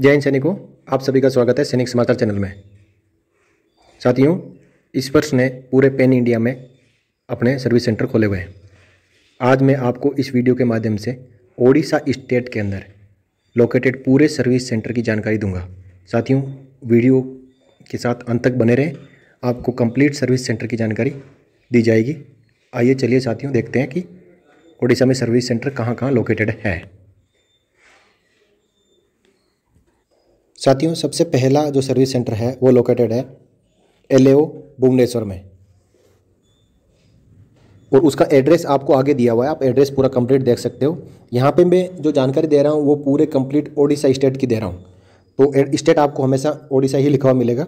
जय हिंद सैनिकों आप सभी का स्वागत है सैनिक समाचार चैनल में साथियों इस वर्ष ने पूरे पेन इंडिया में अपने सर्विस सेंटर खोले हुए हैं आज मैं आपको इस वीडियो के माध्यम से ओडिशा स्टेट के अंदर लोकेटेड पूरे सर्विस सेंटर की जानकारी दूंगा साथियों वीडियो के साथ अंत तक बने रहें आपको कंप्लीट सर्विस सेंटर की जानकारी दी जाएगी आइए चलिए साथियों देखते हैं कि ओडिशा में सर्विस सेंटर कहाँ कहाँ लोकेटेड है साथियों सबसे पहला जो सर्विस सेंटर है वो लोकेटेड है एलएओ भुवनेश्वर में और उसका एड्रेस आपको आगे दिया हुआ है आप एड्रेस पूरा कंप्लीट देख सकते हो यहाँ पे मैं जो जानकारी दे रहा हूँ वो पूरे कंप्लीट ओडिशा स्टेट की दे रहा हूँ तो स्टेट आपको हमेशा ओडिशा ही लिखा हुआ मिलेगा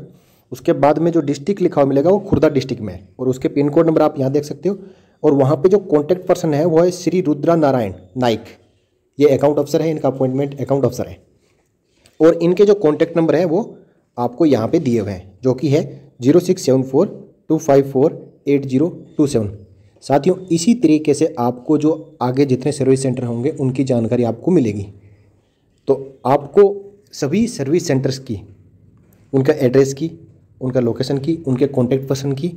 उसके बाद में जो डिस्ट्रिक्ट लिखा हुआ मिलेगा वो खुर्दा डिस्ट्रिक्ट में है और उसके पिन कोड नंबर आप यहाँ देख सकते हो और वहाँ पर जो कॉन्टैक्ट पर्सन है वो है श्री रुद्रा नारायण नाइक ये अकाउंट अफसर है इनका अपॉइंटमेंट अकाउंट अफसर है और इनके जो कॉन्टैक्ट नंबर है वो आपको यहाँ पे दिए हुए हैं जो कि है zero six seven four two five four eight zero two seven साथियों इसी तरीके से आपको जो आगे जितने सर्विस सेंटर होंगे उनकी जानकारी आपको मिलेगी तो आपको सभी सर्विस सेंटर्स की उनका एड्रेस की उनका लोकेशन की उनके कॉन्टैक्ट पर्सन की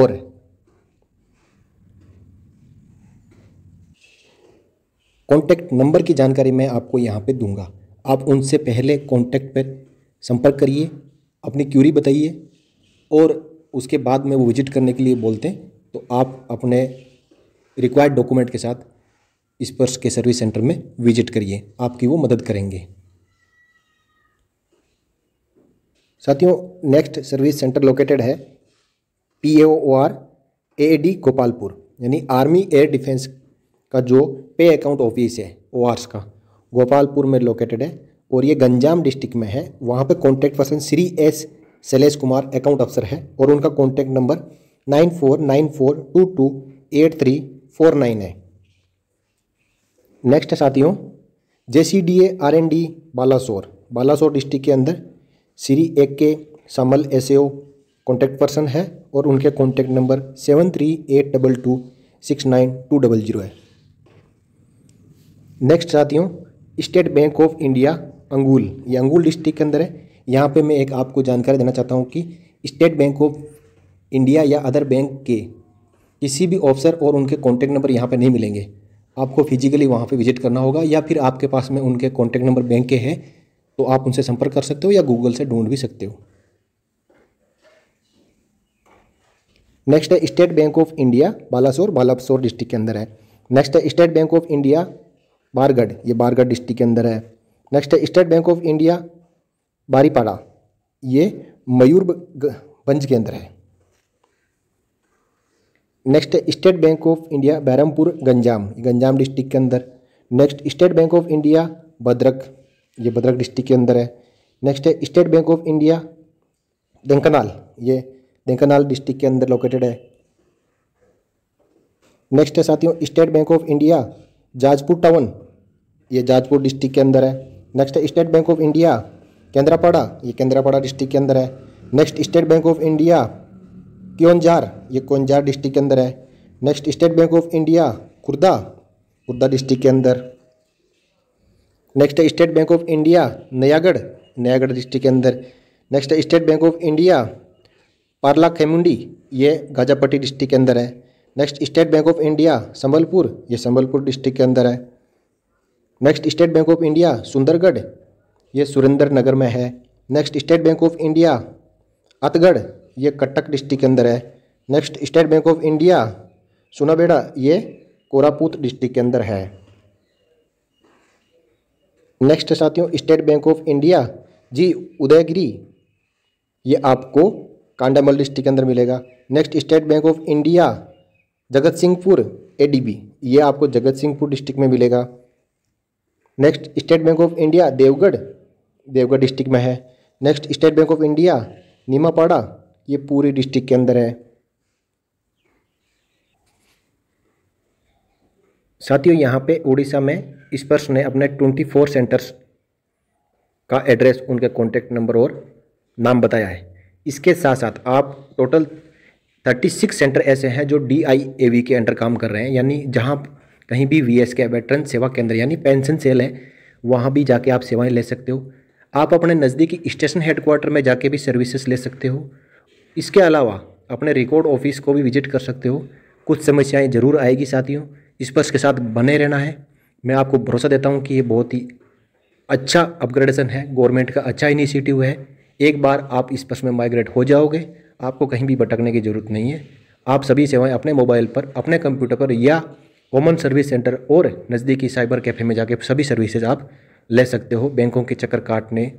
और कॉन्टैक्ट नंबर की जानकारी मैं आपको यहाँ पे दूंगा आप उनसे पहले कॉन्टैक्ट पर संपर्क करिए अपनी क्यूरी बताइए और उसके बाद में वो विजिट करने के लिए बोलते हैं तो आप अपने रिक्वायर्ड डॉक्यूमेंट के साथ स्पर्श के सर्विस सेंटर में विजिट करिए आपकी वो मदद करेंगे साथियों नेक्स्ट सर्विस सेंटर लोकेटेड है P A O R A D Gopalpur यानी आर्मी एयर डिफेंस का जो पे अकाउंट ऑफिस है ओ आर्स का गोपालपुर में लोकेटेड है और ये गंजाम डिस्ट्रिक्ट में है वहाँ पे contact person Shri S Shailesh Kumar account अफसर है और उनका contact number nine four nine four two two eight three four nine है नेक्स्ट साथियों J C D A R N D Balasore Balasore district के अंदर Shri A K Samal S A contact person है और उनके contact number seven three eight double two six nine two double zero है next साथियों State Bank of India Angul ये Angul district के अंदर है यहाँ पे मैं एक आपको जानकारी देना चाहता हूँ कि स्टेट बैंक ऑफ इंडिया या अदर बैंक के किसी भी ऑफिसर और उनके कॉन्टैक्ट नंबर यहाँ पर नहीं मिलेंगे आपको फिजिकली वहाँ पर विजिट करना होगा या फिर आपके पास में उनके कॉन्टैक्ट नंबर बैंक के हैं तो आप उनसे संपर्क कर सकते हो या गूगल से ढूंढ भी सकते हो नेक्स्ट है State Bank of India Balasore Balasore district के अंदर है नेक्स्ट है State Bank of India Bargarh ये बारगढ़ डिस्ट्रिक्ट के अंदर है नेक्स्ट है State Bank of India Baripada ये मयूरभंज के अंदर है नेक्स्ट है State Bank of India Berhampur Ganjam Ganjam district के अंदर next State Bank of India Bhadrak ये भद्रक डिस्ट्रिक्ट के अंदर है नेक्स्ट है स्टेट बैंक ऑफ इंडिया देंकनाल ये देंकनाल डिस्ट्रिक्ट के अंदर लोकेटेड है नेक्स्ट है साथियों State Bank of India Jajpur town ये जाजपुर डिस्ट्रिक्ट के अंदर है नेक्स्ट है State Bank of India Kendrapara ये केंद्रापाड़ा डिस्ट्रिक्ट के अंदर है next State Bank of India Keonjhar ये कोंजार डिस्ट्रिक्ट के अंदर है next State Bank of India Khurda Khurda district के अंदर नेक्स्ट है State Bank of India Nayagarh Nayagarh district के अंदर नेक्स्ट है State Bank of India Parla खेमुंडी ये गाजापट्टी डिस्ट्रिक्ट के अंदर है next State Bank of India Sambalpur ये संबलपुर डिस्ट्रिक्ट के अंदर है next State Bank of India Sundargarh ये सुरेंद्र नगर में है next State Bank of India Athagarh ये कटक डिस्ट्रिक्ट के अंदर है next State Bank of India Sunabeda ये कोरापूत डिस्ट्रिक्ट के अंदर है नेक्स्ट साथियों State Bank of India G Udayagiri ये आपको कांडामल डिस्ट्रिक्ट के अंदर मिलेगा next State Bank of India Jagatsinghpur ए ये आपको जगत सिंहपुर डिस्ट्रिक्ट में मिलेगा next State Bank of India Deogarh Deogarh district में है next State Bank of India Nimapada ये पूरी डिस्ट्रिक्ट के अंदर है साथियों यहाँ पे उड़ीसा में स्पर्श ने अपने ट्वेंटी फोर सेंटर्स का एड्रेस उनके कॉन्टैक्ट नंबर और नाम बताया है इसके साथ साथ आप टोटल थर्टी सिक्स सेंटर ऐसे हैं जो डी आई ए वी के अंडर काम कर रहे हैं यानी जहाँ कहीं भी वी एस के वेटरन सेवा केंद्र यानी पेंशन सेल है वहाँ भी जाके आप सेवाएं ले सकते हो आप अपने नज़दीकी स्टेशन हेडक्वार्टर में जाके भी सर्विसेज ले सकते हो इसके अलावा अपने रिकॉर्ड ऑफिस को भी विजिट कर सकते हो कुछ समस्याएं ज़रूर आएगी साथियों इस पर इसके साथ बने रहना है मैं आपको भरोसा देता हूँ कि ये बहुत ही अच्छा अपग्रेडेशन है गवर्नमेंट का अच्छा इनिशिएटिव है एक बार आप इस पर्स में माइग्रेट हो जाओगे आपको कहीं भी भटकने की ज़रूरत नहीं है आप सभी सेवाएं अपने मोबाइल पर अपने कंप्यूटर पर या कॉमन सर्विस सेंटर और नज़दीकी साइबर कैफ़े में जाके सभी सर्विसेज आप ले सकते हो बैंकों के चक्कर काटने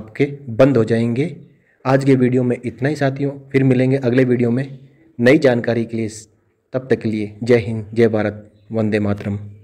आपके बंद हो जाएंगे आज के वीडियो में इतना ही साथियों फिर मिलेंगे अगले वीडियो में नई जानकारी के लिए तब तक के लिए जय हिंद जय भारत वंदे मातरम